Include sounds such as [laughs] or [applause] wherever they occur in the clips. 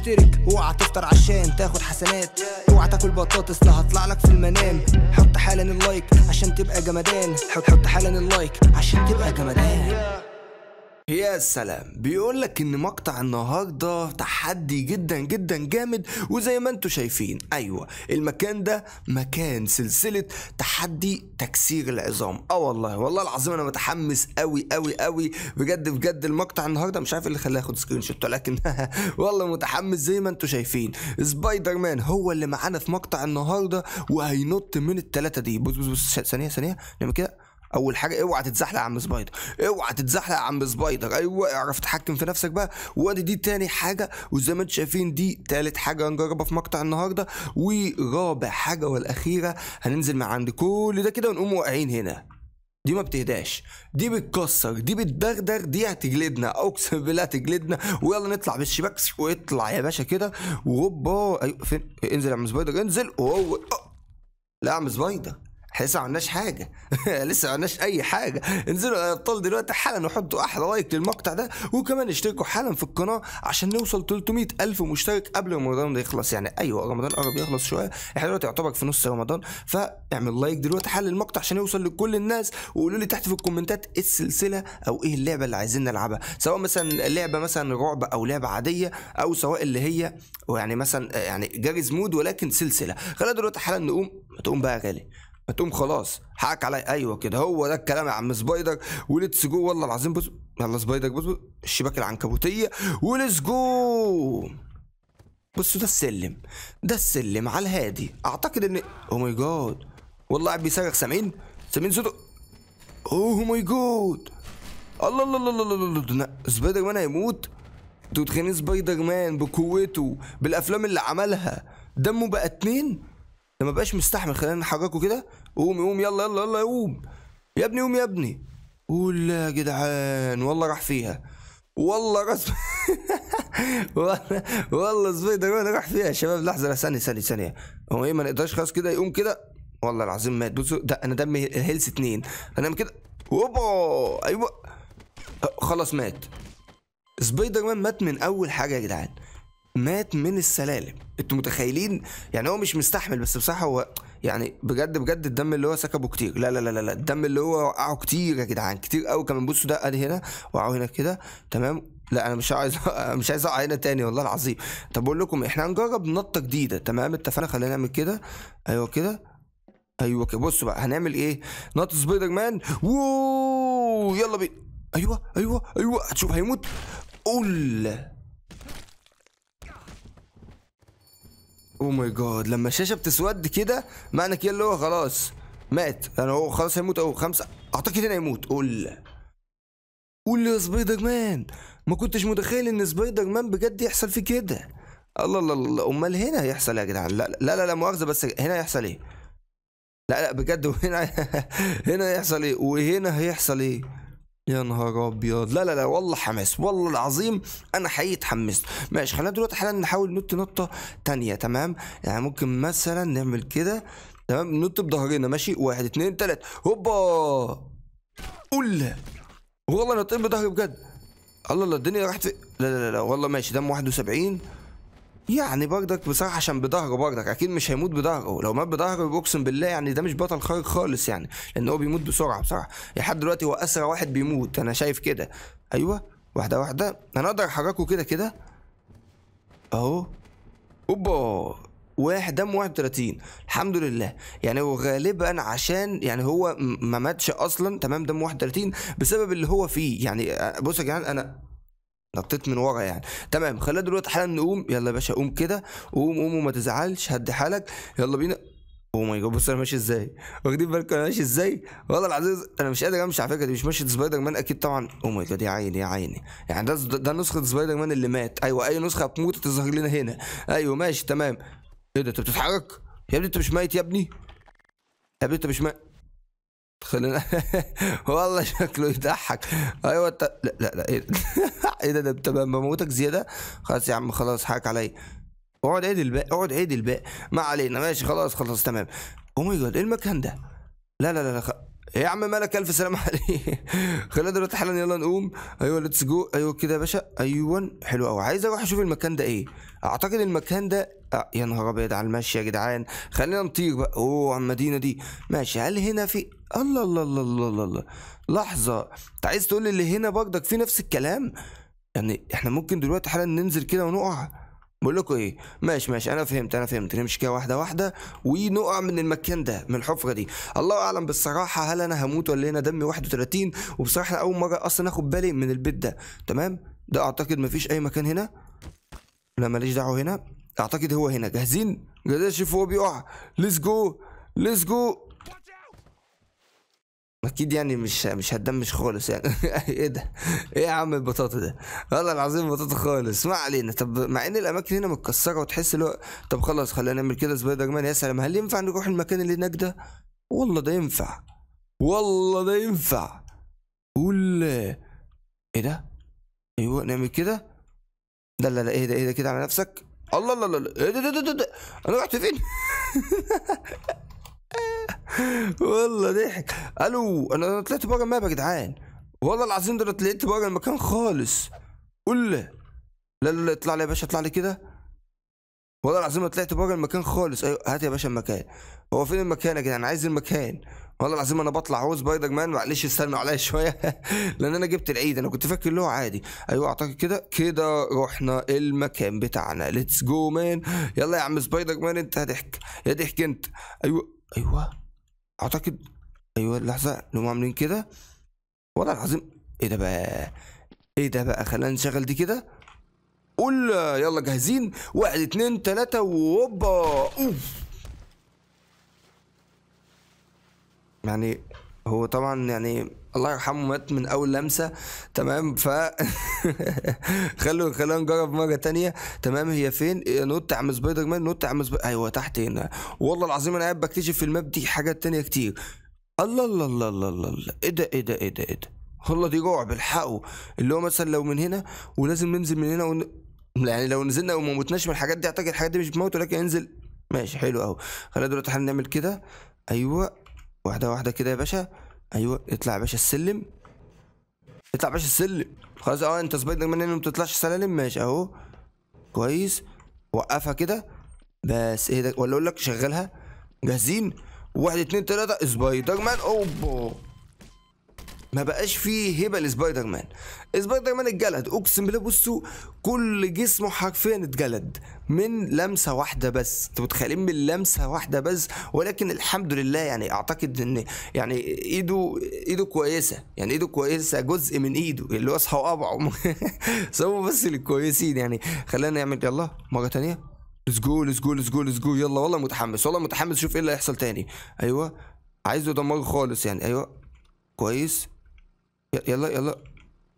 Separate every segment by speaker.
Speaker 1: تشترك اوعى تفطر عشان تاخد حسنات اوعى تاكل بطاطس ده هطلع لك في المنام حط حالا اللايك عشان تبقى جمدان حط حالا اللايك عشان تبقى جمدان يا سلام بيقول لك ان مقطع النهارده تحدي جدا جدا جامد وزي ما انتم شايفين ايوه المكان ده مكان سلسله تحدي تكسير العظام اه والله والله العظيم انا متحمس قوي قوي قوي بجد بجد المقطع النهارده مش عارف إيه اللي خلاني اخد سكرين شوت ولكن [laughs] والله متحمس زي ما انتم شايفين سبايدر مان هو اللي معانا في مقطع النهارده وهينط من الثلاثه دي بص بص بص ثانيه ثانيه نعمل كده اول حاجه اوعى تتزحلق يا عم سبايدر اوعى تتزحلق يا عم سبايدر ايوه اعرف تحكم في نفسك بقى وادي دي تاني حاجه وزي ما انتم شايفين دي تالت حاجه هنجربها في مقطع النهارده ورابع حاجه والاخيره هننزل من عند كل ده كده ونقوم واقعين هنا دي ما بتهداش دي بتكسر دي بتدغدغ دي هتجلدنا اقسم بالله هتجلدنا ويلا نطلع بالشباك واطلع يا باشا كده وهوبا ايوه فين انزل يا عم سبايدر انزل وهو أه. لا يا عم سبايدر احنا [laughs] لسه ما عملناش حاجه لسه ما عملناش اي حاجه انزلوا ابطال دلوقتي حالا وحطوا احلى لايك للمقطع ده وكمان اشتركوا حالا في القناه عشان نوصل 300 الف مشترك قبل رمضان ده يخلص يعني ايوه رمضان قرب يخلص شويه احنا دلوقتي يعتبر في نص رمضان فاعمل لايك دلوقتي حالا للمقطع عشان يوصل لكل الناس وقولوا لي تحت في الكومنتات ايه السلسله او ايه اللعبه اللي عايزين نلعبها سواء مثلا لعبه مثلا رعب او لعبه عاديه او سواء اللي هي يعني مثلا يعني جاريز مود ولكن سلسله خلينا دلوقتي حالا نقوم تقوم بقى يا غالي هتقوم خلاص حقك عليا ايوه كده هو ده الكلام يا عم سبايدر وليتس جو والله العظيم بص يلا سبايدر بص الشباك العنكبوتيه وليتس جو بصوا ده السلم ده السلم على الهادي اعتقد ان او ماي جاد والله قاعد بيصرخ سامعين سامعين صوته اوه ماي جاد الله الله الله الله الله, سبايدر مان هيموت انتوا متخيلين سبايدر مان بقوته بالافلام اللي عملها دمه بقى اتنين لما بقاش مستحمل خلينا نحركه كده قوم قوم يلا يلا يلا قوم يا ابني قوم يا ابني قول يا جدعان والله راح فيها والله غصب [laughs] والله سبايدر مان راح فيها يا شباب لحظه لا ثانيه ثانيه ثانيه هو ايه ما نقدرش خلاص كده يقوم كده والله العظيم مات بصوا ده انا دمي هيلث اتنين انا كده هوبا ايوه خلاص مات سبايدر مان مات من اول حاجه يا جدعان مات من السلالم انتوا متخيلين يعني هو مش مستحمل بس بصراحه هو يعني بجد بجد الدم اللي هو سكبه كتير لا لا لا لا الدم اللي هو وقعه كتير يا جدعان كتير قوي كمان بصوا ده ادي هنا وقعه هنا كده تمام لا انا مش عايز [laughs] مش عايز اقع هنا تاني والله العظيم طب بقول لكم احنا هنجرب نطه جديده تمام اتفقنا خلينا نعمل كده ايوه كده ايوه كده بصوا بقى هنعمل ايه نط سبايدر مان ووو يلا بينا ايوه ايوه ايوه هتشوف هيموت قول او ماي جاد لما الشاشه بتسود كده معنى كده اللي هو خلاص مات انا هو خلاص هيموت او خمسه اعتقد هنا هيموت قول قول يا سبايدر مان ما كنتش متخيل ان سبايدر مان بجد يحصل فيه كده الله الله الله امال هنا هيحصل ايه يا جدعان لا لا لا, لا مؤاخذه بس هنا هيحصل ايه لا لا بجد وهنا [laughs] هنا هيحصل ايه وهنا هيحصل ايه يا نهار ابيض لا لا لا والله حماس والله العظيم انا حقيقي اتحمست ماشي خلينا دلوقتي حالا نحاول ننط نطه ثانيه تمام يعني ممكن مثلا نعمل كده تمام ننط بظهرنا ماشي واحد اثنين ثلاث هوبا قول والله طيب بظهري بجد الله الله الدنيا راحت في لا لا لا والله ماشي دم 71 يعني بردك بصراحه عشان بضهره بردك اكيد مش هيموت بضهره لو مات بضهره اقسم بالله يعني ده مش بطل خارق خالص يعني لان هو بيموت بسرعه بصراحه يعني لحد دلوقتي هو اسرع واحد بيموت انا شايف كده ايوه واحده واحده انا اقدر احركه كده كده اهو اوبا واحد دم 31 الحمد لله يعني هو غالبا عشان يعني هو ما ماتش اصلا تمام دم 31 بسبب اللي هو فيه يعني آه، بص يا جدعان انا نطيت من ورا يعني تمام خلينا دلوقتي حالا نقوم يلا يا باشا قوم كده قوم قوم وما تزعلش هدي حالك يلا بينا او ماي جاد بص انا ماشي ازاي واخدين بالكم انا ماشي ازاي والله العزيز انا مش قادر امشي على فكره دي مش ماشيه سبايدر مان اكيد طبعا او ماي جاد يا عيني يا عيني يعني ده ده نسخه سبايدر مان اللي مات ايوه اي نسخه بتموت تظهر لنا هنا ايوه ماشي تمام ايه ده انت بتتحرك يا ابني انت مش ميت يا ابني يا ابني انت مش ميت خلينا [laughs] والله شكله يضحك ايوه ت... لا لا لا ايه, [laughs] إيه ده ده انت بموتك زياده خلاص يا عم خلاص حاك عليا اقعد عيد الباقي اقعد عيد الباقي ما علينا ماشي خلاص خلاص تمام او ماي جاد ايه المكان ده لا لا لا, لا. يا عم مالك الف سلامة [laughs] عليك خلينا دلوقتي حالا يلا نقوم ايوه ليتس جو ايوه كده يا باشا ايوه حلو قوي عايز اروح اشوف المكان ده ايه اعتقد المكان ده آه يا نهار ابيض على المشي يا جدعان خلينا نطير بقى اوه على المدينه دي ماشي هل هنا في الله الله الله الله الله, الله. لحظه انت عايز تقول لي اللي هنا برضك في نفس الكلام يعني احنا ممكن دلوقتي حالا ننزل كده ونقع بقول لكم ايه ماشي ماشي انا فهمت انا فهمت نمشي كده واحده واحده ونقع من المكان ده من الحفره دي الله اعلم بالصراحه هل انا هموت ولا انا دمي 31 وبصراحه اول مره اصلا اخد بالي من البيت ده تمام ده اعتقد مفيش اي مكان هنا لا ماليش دعوه هنا اعتقد هو هنا جاهزين جاهزين شوف هو بيقع ليتس جو ليتس جو اكيد يعني مش مش هتدمش خالص يعني [laughs] ايه ده ايه يا عم البطاطا ده والله العظيم بطاطا خالص ما علينا طب مع ان الاماكن هنا متكسره وتحس لو طب خلاص خلينا نعمل كده سبايدر مان يا سلام هل ينفع نروح المكان اللي هناك ده والله ده ينفع والله ده ينفع قول ايه ده ايوه نعمل كده ده لا لا ايه ده ايه ده كده على نفسك الله الله الله ايه ده إيه ده إيه ده إيه ده انا رحت فين [laughs] والله ضحك الو انا طلعت بره المابا يا جدعان والله العظيم ده انا طلعت بره المكان خالص قول لا لا لا اطلع لي يا باشا اطلع لي كده والله العظيم انا طلعت بره المكان خالص ايوه هات يا باشا المكان هو فين المكان يا جدعان عايز المكان والله العظيم انا بطلع هو سبايدر مان معلش استنوا عليا [laughs] شويه لان انا جبت العيد انا كنت فاكر اللي هو عادي ايوه اعتقد كده كده رحنا المكان بتاعنا ليتس جو مان يلا يا عم سبايدر مان انت هتحك يا ضحك انت ايوه ايوه اعتقد ايوه لحظه لو عاملين كده والله العظيم ايه ده بقى ايه ده بقى خلينا نشغل دي كده قول يلا جاهزين واحد اتنين تلاتة وهوبا اوف يعني هو طبعا يعني الله يرحمه مات من اول لمسه تمام ف [laughs] خلوا خلونا نجرب مره تانية تمام هي فين نط عم سبايدر مان نط عم سبايدر ايوه تحت هنا والله العظيم انا قاعد بكتشف في الماب دي حاجات تانية كتير الله الله الله الله الله, الله. ايه ده ايه ده ايه ده ايه ده والله دي رعب الحقوا اللي هو مثلا لو من هنا ولازم ننزل من هنا ون... يعني لو نزلنا وما متناش من الحاجات دي اعتقد الحاجات دي مش بتموت ولكن انزل ماشي حلو قوي خلينا دلوقتي نعمل كده ايوه واحدة واحدة كده يا باشا ايوه اطلع يا باشا السلم اطلع يا باشا السلم خلاص اه انت سبايدر مان ما بتطلعش سلالم ماشي اهو كويس وقفها كده بس ايه ده ولا اقول لك شغلها جاهزين واحد اتنين تلاتة سبايدر مان اوبا ما بقاش فيه هبه لسبايدر مان سبايدر مان اتجلد اقسم بالله بصوا كل جسمه حرفيا اتجلد من لمسه واحده بس انتوا متخيلين من لمسه واحده بس ولكن الحمد لله يعني اعتقد ان يعني ايده ايده كويسه يعني ايده كويسه جزء من ايده اللي هو اصحى وقبعه [laughs] سووا بس للكويسين يعني خلينا نعمل يلا مره ثانيه ليتس جو ليتس جو ليتس جو ليتس جو يلا والله متحمس والله متحمس شوف ايه اللي هيحصل تاني ايوه عايزه يدمره خالص يعني ايوه كويس يلا يلا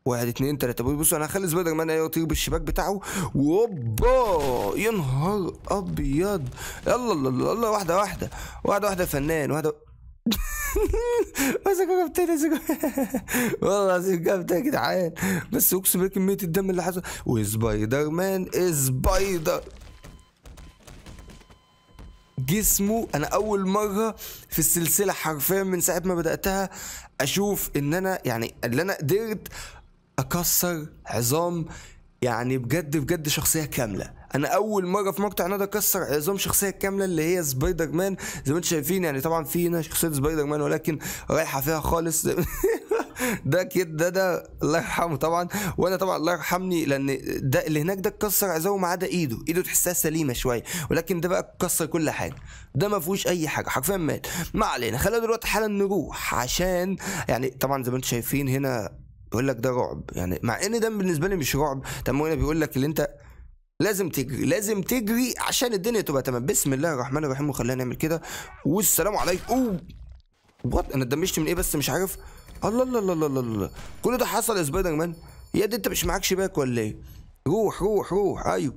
Speaker 1: واحد اتنين تلاتة بصوا انا هخلي سبايدر مان ايه يطير بالشباك بتاعه وهوبا يا نهار ابيض يلا يلا يلا واحدة واحدة واحدة واحدة فنان واحدة ماسك [laughs] كابتن [laughs] والله العظيم كابتن يا جدعان بس اقسم بالله كمية الدم اللي حصل وسبايدر مان سبايدر جسمه انا اول مره في السلسله حرفيا من ساعه ما بداتها اشوف ان انا يعني اللي انا قدرت اكسر عظام يعني بجد بجد شخصيه كامله انا اول مره في مقطع نادى كسر عظام شخصيه كامله اللي هي سبايدر مان زي ما انتم شايفين يعني طبعا في هنا شخصيه سبايدر مان ولكن رايحه فيها خالص [laughs] ده كده ده ده الله يرحمه طبعا وانا طبعا الله يرحمني لان ده اللي هناك ده اتكسر عزاوه ما عدا ايده ايده تحسها سليمه شويه ولكن ده بقى اتكسر كل حاجه ده ما فيهوش اي حاجه حرفيا مات ما علينا خلينا دلوقتي حالا نروح عشان يعني طبعا زي ما انتم شايفين هنا بيقول لك ده رعب يعني مع ان ده بالنسبه لي مش رعب طب هنا بيقول لك اللي انت لازم تجري لازم تجري عشان الدنيا تبقى تمام بسم الله الرحمن الرحيم وخلينا نعمل كده والسلام عليكم اوه انا اتدمجت من ايه بس مش عارف الله الله الله الله الله كل ده حصل يا سبايدر مان يا دي انت مش معاك شباك ولا ايه روح روح روح ايوه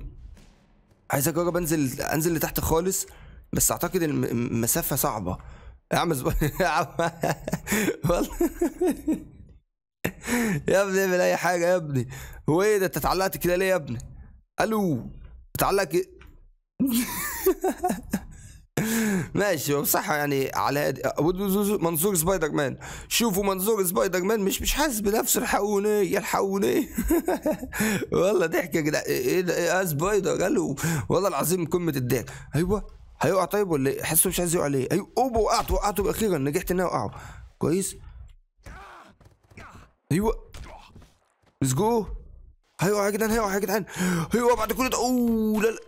Speaker 1: عايز اجرب انزل انزل لتحت خالص بس اعتقد المسافه صعبه يا عم [laughs] يا عم والله [laughs] يا ابني اعمل اي حاجه يا ابني هو ايه ده انت اتعلقت كده ليه يا ابني الو اتعلق [laughs] ماشي وبصح يعني على منظور سبايدر مان شوفوا منظور سبايدر مان مش مش حاسس بنفسه الحقوني الحقوني [laughs] والله ضحك يا جدعان ايه ده ايه, إيه، آه، سبايدر قالوا والله العظيم قمه الضحك ايوه هيقع طيب ولا ايه حاسه مش عايز يقع ليه ايوه اوبا وقعت وقعته اخيرا نجحت اني اوقعه كويس ايوه ليتس جو هيقع يا جدعان هيقع يا جدعان هيقع بعد كل ده اوه لا لا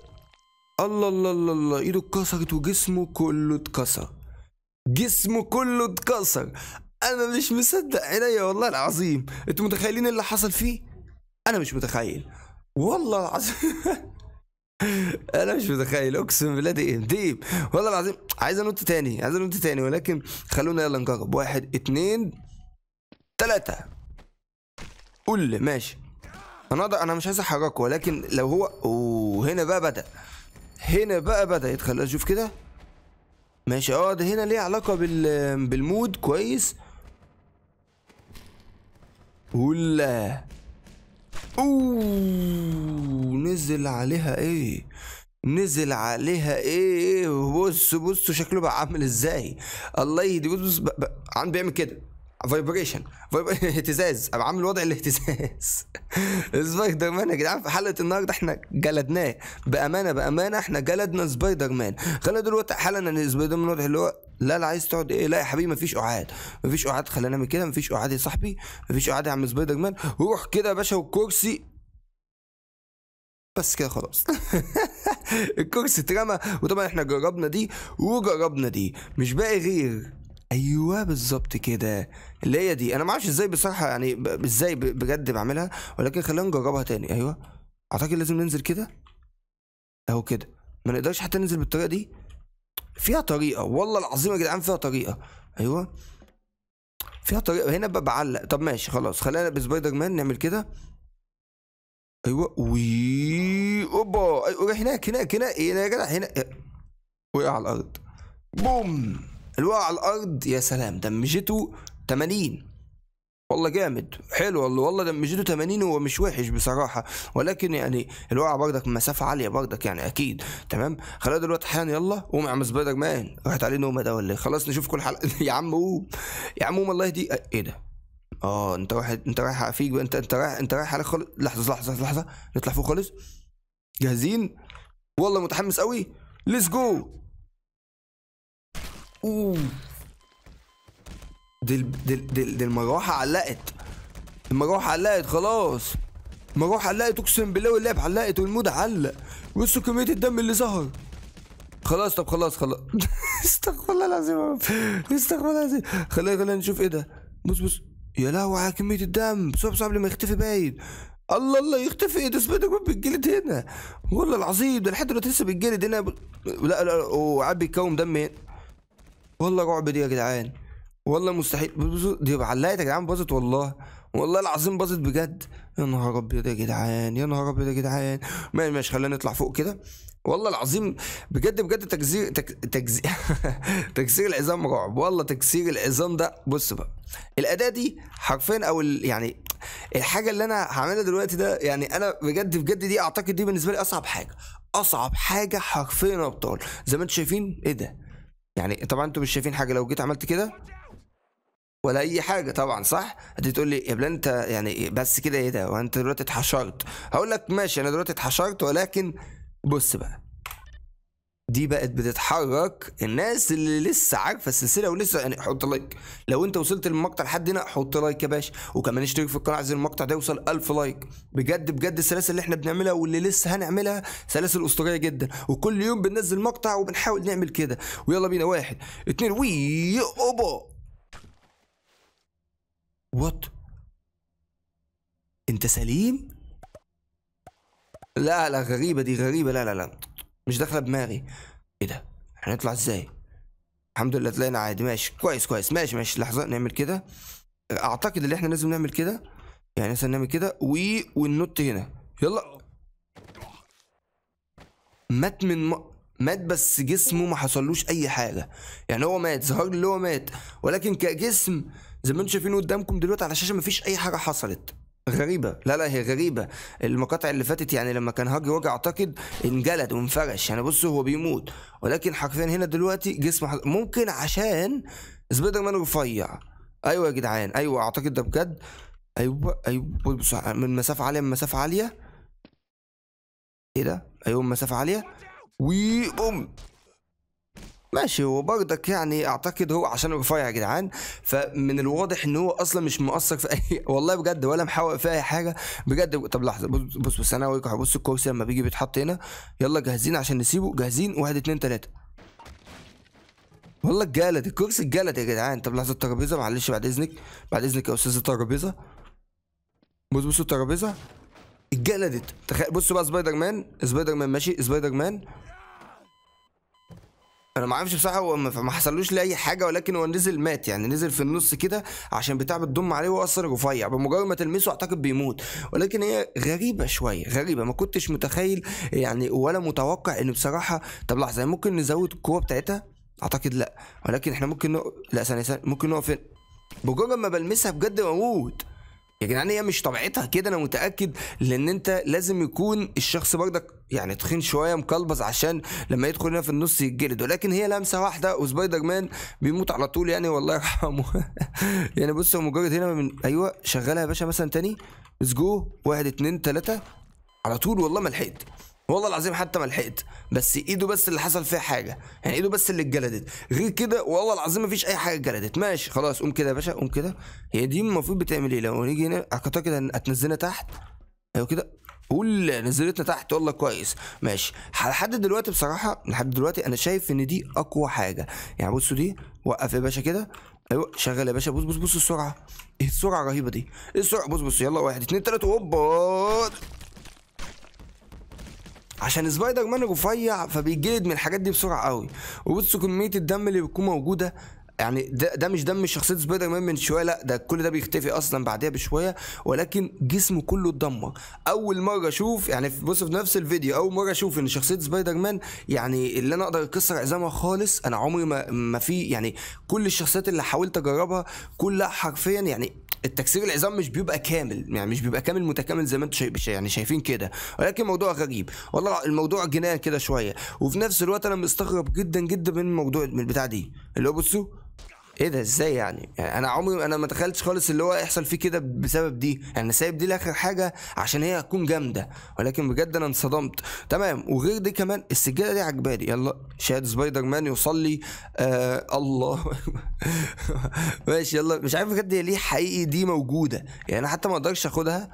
Speaker 1: الله الله الله الله ايده اتكسرت وجسمه كله اتكسر جسمه كله اتكسر انا مش مصدق عينيا والله العظيم انتوا متخيلين اللي حصل فيه انا مش متخيل والله العظيم [laughs] انا مش متخيل اقسم بالله دي إيه؟ ديب إيه؟ والله العظيم عايز انط تاني عايز انط تاني ولكن خلونا يلا نجرب واحد اتنين تلاتة قول لي ماشي انا انا مش عايز احركه ولكن لو هو وهنا بقى بدأ هنا بقى بدا يتخلى شوف كده ماشي اه ده هنا ليه علاقه بال بالمود كويس ولا اوه نزل عليها ايه نزل عليها ايه بص بص شكله بقى عامل ازاي الله يهدي بص بص عم بيعمل كده فايبريشن [laughs] اهتزاز انا عامل وضع الاهتزاز [laughs] سبايدر مان يا جدعان في حلقه النهارده احنا جلدناه بامانه بامانه احنا جلدنا سبايدر مان خلينا دلوقتي حالا يعني سبايدر مان واضح اللي هو لا لا عايز تقعد ايه لا يا حبيبي مفيش قعاد مفيش قعاد خلينا نعمل كده مفيش قعاد يا صاحبي مفيش قعاد يا عم سبايدر مان روح كده يا باشا والكرسي بس كده خلاص [laughs] الكرسي اترمى وطبعا احنا جربنا دي وجربنا دي مش باقي غير ايوه بالظبط كده اللي هي دي انا ما اعرفش ازاي بصراحه يعني ازاي بجد بعملها ولكن خلينا نجربها تاني ايوه اعتقد لازم ننزل كده اهو كده ما نقدرش حتى ننزل بالطريقه دي فيها طريقه والله العظيم يا جدعان فيها طريقه ايوه فيها طريقه هنا بقى بعلق طب ماشي خلاص خلينا بسبايدر مان نعمل كده ايوه وي اوبا ايوه هناك هناك هناك إيه، هنا يا جدع هنا إيه، وقع على الارض بوم الواقع على الارض يا سلام دمجته 80 والله جامد حلو والله والله دمجته 80 هو مش وحش بصراحه ولكن يعني الواقع بردك مسافه عاليه بردك يعني اكيد تمام خلينا دلوقتي حالا يلا قوم يا عم سبايدر مان راحت عليه نومه ده ولا إيه؟ خلاص نشوف كل حلقه [laughs] يا عم قوم يا عم قوم الله دي ايه ده اه انت رايح انت رايح فيك انت انت رايح انت رايح عليك خالص لحظه لحظه لحظه نطلع فوق خالص جاهزين والله متحمس قوي ليتس جو اوه دي دي دي, دي المروحه علقت المروحه علقت خلاص المروحه علقت اقسم بالله واللعب علقت والمود علق بصوا كميه الدم اللي ظهر خلاص طب خلاص خلاص [laughs] استغفر الله العظيم استغفر الله العظيم خلينا خلينا نشوف ايه ده بص بص يا لهوي على كميه الدم بسرعه بسرعه قبل ما يختفي باين الله الله يختفي ايه ده سبايدر مان بيتجلد هنا والله العظيم ده لحد دلوقتي لسه بيتجلد هنا ب... لا لا وقاعد بيتكون دم هنا والله رعب دي يا جدعان والله مستحيل دي علقت يا جدعان باظت والله والله العظيم باظت بجد يا نهار ابيض يا جدعان يا نهار ابيض يا جدعان ماشي خلينا نطلع فوق كده والله العظيم بجد بجد تكسير تكسير تكسير العظام رعب والله تكسير العظام ده بص بقى الاداه دي حرفيا او ال... يعني الحاجه اللي انا هعملها دلوقتي ده يعني انا بجد بجد دي اعتقد دي بالنسبه لي اصعب حاجه اصعب حاجه حرفيا ابطال زي ما انتم شايفين ايه ده يعني طبعا انتوا مش شايفين حاجه لو جيت عملت كده ولا اي حاجه طبعا صح هتيجي تقول لي يا بلان انت يعني بس كده ايه ده وانت دلوقتي اتحشرت هقول لك ماشي انا دلوقتي اتحشرت ولكن بص بقى دي بقت بتتحرك الناس اللي لسه عارفه السلسله ولسه يعني حط لايك لو انت وصلت للمقطع لحد هنا حط لايك يا باشا وكمان اشترك في القناه عايز المقطع ده يوصل 1000 لايك بجد بجد السلاسل اللي احنا بنعملها واللي لسه هنعملها سلاسل اسطوريه جدا وكل يوم بننزل مقطع وبنحاول نعمل كده ويلا بينا واحد اتنين وي اوبا وات انت سليم لا لا غريبه دي غريبه لا لا لا مش داخله دماغي ايه ده هنطلع ازاي الحمد لله طلعنا عادي ماشي كويس كويس ماشي ماشي لحظه نعمل كده اعتقد ان احنا لازم نعمل كده يعني مثلا نعمل كده و وننط هنا يلا مات من م... مات بس جسمه ما حصلوش اي حاجه يعني هو مات ظهر اللي هو مات ولكن كجسم زي ما انتم شايفين قدامكم دلوقتي على الشاشه ما فيش اي حاجه حصلت غريبة لا لا هي غريبة المقاطع اللي فاتت يعني لما كان هاجي وجع اعتقد انجلد وانفرش يعني بص هو بيموت ولكن حرفيا هنا دلوقتي جسمه ممكن عشان سبايدر مان رفيع ايوه يا جدعان ايوه اعتقد ده بجد ايوه ايوه بص من مسافة عالية من مسافة عالية ايه ده ايوه من مسافة عالية بوم ماشي وبرضك يعني اعتقد هو عشان رفيع يا جدعان فمن الواضح ان هو اصلا مش مؤثر في اي [laughs] والله بجد ولا محوق في اي حاجه بجد طب لحظه بص بص انا هوريكم بص الكرسي لما بيجي بيتحط هنا يلا جاهزين عشان نسيبه جاهزين واحد اتنين تلاته والله اتجلد الكرسي اتجلد يا جدعان طب لحظه الترابيزه معلش بعد اذنك بعد اذنك يا استاذ الترابيزه بص بص الترابيزه اتجلدت تخيل بصوا بقى سبايدر مان سبايدر مان ماشي سبايدر مان انا ما اعرفش بصراحه هو ما حصلوش لاي حاجه ولكن هو نزل مات يعني نزل في النص كده عشان بتاع بتضم عليه وهو اصلا رفيع بمجرد ما تلمسه اعتقد بيموت ولكن هي غريبه شويه غريبه ما كنتش متخيل يعني ولا متوقع ان بصراحه طب لحظه ممكن نزود الكوره بتاعتها اعتقد لا ولكن احنا ممكن نق... لا ثانيه ثانيه ممكن نقف فين بمجرد ما بلمسها بجد بموت يا جدعان هي مش طبيعتها كده انا متاكد لان انت لازم يكون الشخص بردك يعني تخين شويه مكلبز عشان لما يدخل هنا في النص يتجلد ولكن هي لمسه واحده وسبايدر مان بيموت على طول يعني والله يرحمه [laughs] يعني بص هو مجرد هنا من ايوه شغلها يا باشا مثلا تاني ليتس جو واحد اتنين تلاته على طول والله ما لحقت والله العظيم حتى ما لحقت بس ايده بس اللي حصل فيها حاجه يعني ايده بس اللي اتجلدت غير كده والله العظيم ما فيش اي حاجه اتجلدت ماشي خلاص قوم كده يا باشا قوم كده هي دي المفروض بتعمل ايه لو نيجي هنا اعتقد هتنزلنا تحت ايوه كده قول نزلتنا تحت والله كويس ماشي لحد دلوقتي بصراحه لحد دلوقتي انا شايف ان دي اقوى حاجه يعني بصوا دي وقف يا باشا كده ايوه شغل يا باشا بص بص بص السرعه ايه السرعه الرهيبه دي ايه السرعه بص بص يلا واحد اتنين تلاته هوبا عشان سبايدر مان رفيع فبيجلد من الحاجات دي بسرعه قوي وبصوا كميه الدم اللي بتكون موجوده يعني ده, ده مش دم شخصيه سبايدر مان من شويه لا ده كل ده بيختفي اصلا بعدها بشويه ولكن جسمه كله اتدمر اول مره اشوف يعني بص في نفس الفيديو اول مره اشوف ان شخصيه سبايدر مان يعني اللي انا اقدر اكسر عظامها خالص انا عمري ما ما في يعني كل الشخصيات اللي حاولت اجربها كلها حرفيا يعني التكسير العظام مش بيبقى كامل يعني مش بيبقى كامل متكامل زي ما انتم يعني شايفين كده ولكن موضوع غريب والله الموضوع جنان كده شويه وفي نفس الوقت انا مستغرب جدا جدا من الموضوع من البتاع دي اللي هو بصوا ايه ده ازاي يعني؟, يعني انا عمري انا ما تخيلتش خالص اللي هو يحصل فيه كده بسبب دي يعني انا سايب دي لاخر حاجه عشان هي هتكون جامده ولكن بجد انا انصدمت تمام وغير دي كمان السجاده دي عجباني يلا شاهد سبايدر مان يصلي آه الله [laughs] ماشي يلا مش عارف بجد ليه حقيقي دي موجوده يعني انا حتى ما اقدرش اخدها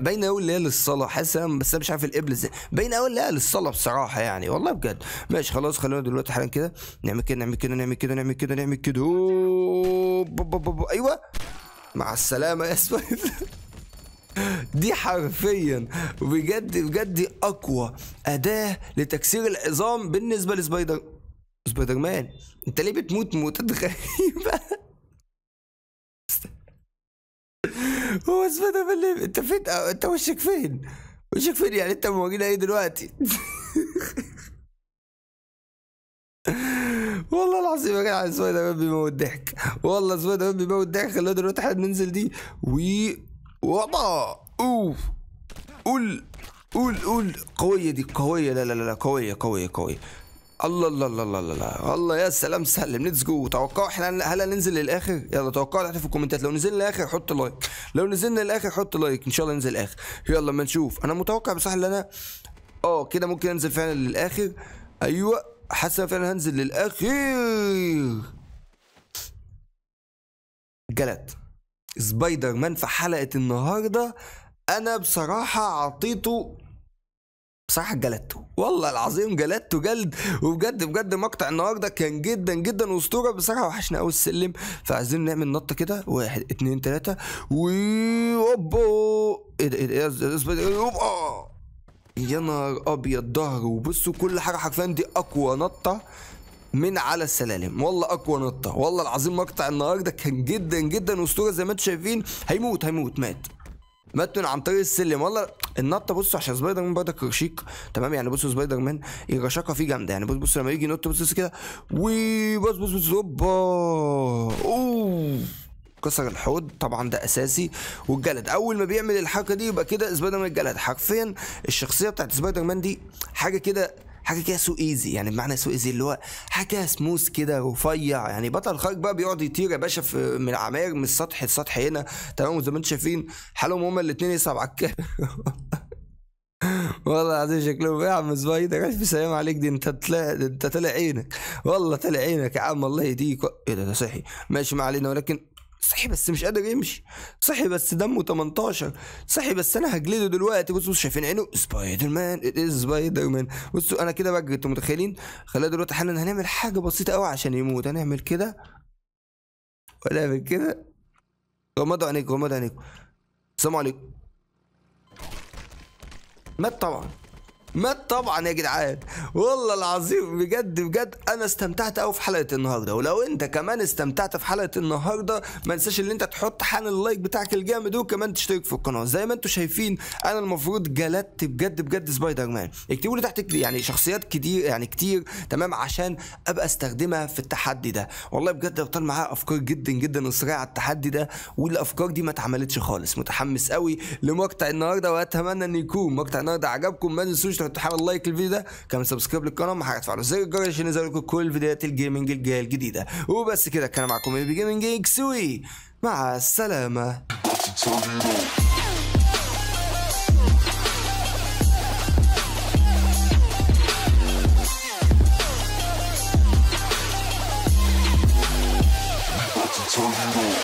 Speaker 1: باينه قوي اللي هي للصلاه حاسس بس انا مش عارف القبل ازاي باينه قوي اللي هي للصلاه بصراحه يعني والله بجد ماشي خلاص خلونا دلوقتي حالا كده نعمل كده نعمل كده نعمل كده نعمل كده نعمل كده ايوه مع السلامه يا سبايد [laughs] دي حرفيا بجد بجد اقوى اداه لتكسير العظام بالنسبه لسبايدر سبايدر مان انت ليه بتموت موتات غريبه [laughs] [laughs] هو اسمه باللي انت فين انت وشك فين؟ وشك فين يعني انت مواجهنا ايه دلوقتي؟ [laughs] والله العظيم يا جدع سويد مان بيموت ضحك والله سويد مان بيموت ضحك خلينا دلوقتي احنا بننزل دي و وطا اوف قول قول قول قوية دي قوية لا لا لا قوية قوية قوية الله الله الله الله الله, الله يا سلام سلم ليتس جو توقعوا احنا هل هننزل للاخر يلا توقعوا تحت في الكومنتات لو نزلنا للاخر حط لايك لو نزلنا للاخر حط لايك ان شاء الله ننزل الاخر يلا ما نشوف انا متوقع بصراحه ان انا اه كده ممكن انزل فعلا للاخر ايوه حاسس ان فعلا هنزل للاخر جلت سبايدر مان في حلقه النهارده انا بصراحه عطيته بصراحة جلدته والله العظيم جلدته جلد وبجد بجد مقطع النهارده كان جدا جدا اسطورة بصراحة وحشنا قوي السلم فعايزين نعمل نطة كده واحد اتنين تلاتة و اوبا ايه ده ايه ده ايه, إيه, إيه, إيه يا نهار ابيض ظهر وبصوا كل حاجة حرفيا دي اقوى نطة من على السلالم والله اقوى نطه والله العظيم مقطع النهارده كان جدا جدا اسطوره زي ما انتم شايفين هيموت هيموت مات متن عن طريق السلم والله النطه بصوا عشان سبايدر مان بردك رشيق تمام يعني بصوا سبايدر مان الرشاقه فيه جامده يعني بص بص لما يجي ينط بص بص كده وي بص بص بص اوبا اوه كسر الحوض طبعا ده اساسي والجلد اول ما بيعمل الحركه دي يبقى كده سبايدر مان الجلد حرفيا الشخصيه بتاعت سبايدر مان دي حاجه كده حاجه كده سو ايزي يعني بمعنى سو ايزي اللي هو حاجه سموث كده رفيع يعني بطل خارج بقى بيقعد يطير يا باشا في من العماير من السطح لسطح هنا تمام وزي ما انتم شايفين حالهم هما الاثنين يصعب على [laughs] والله العظيم شكلهم ايه يا عم سبايدر الف سلام عليك دي انت تلا انت طالع عينك والله طالع عينك يا عم الله يهديك ايه ده ده صحي ماشي ما علينا ولكن صحي بس مش قادر يمشي صحي بس دمه 18 صحي بس انا هجلده دلوقتي بصوا بصوا شايفين عينه سبايدر مان سبايدر مان بصوا انا كده بجري انتوا متخيلين خلينا دلوقتي حالا هنعمل حاجه بسيطه قوي عشان يموت هنعمل كده ولا كده غمضوا عينيكم غمضوا عينيكم السلام عليكم مات طبعا مات طبعا يا جدعان والله العظيم بجد بجد انا استمتعت قوي في حلقه النهارده ولو انت كمان استمتعت في حلقه النهارده ما تنساش ان انت تحط حان اللايك بتاعك الجامد وكمان تشترك في القناه زي ما انتم شايفين انا المفروض جلدت بجد بجد سبايدر مان اكتبوا لي تحت يعني شخصيات كتير يعني كتير تمام عشان ابقى استخدمها في التحدي ده والله بجد ابطال معاه افكار جدا جدا وسريعه على التحدي ده والافكار دي ما اتعملتش خالص متحمس قوي لمقطع النهارده واتمنى ان يكون مقطع النهارده عجبكم ما تنسوش انتوا هتحاول لايك الفيديو ده كمان سبسكرايب للقناه ما تفعلوا زي الجرس عشان ينزل لكم كل فيديوهات الجيمنج الجايه الجديده وبس كده كان معكم ايبي بي جيمنج اكسوي مع السلامه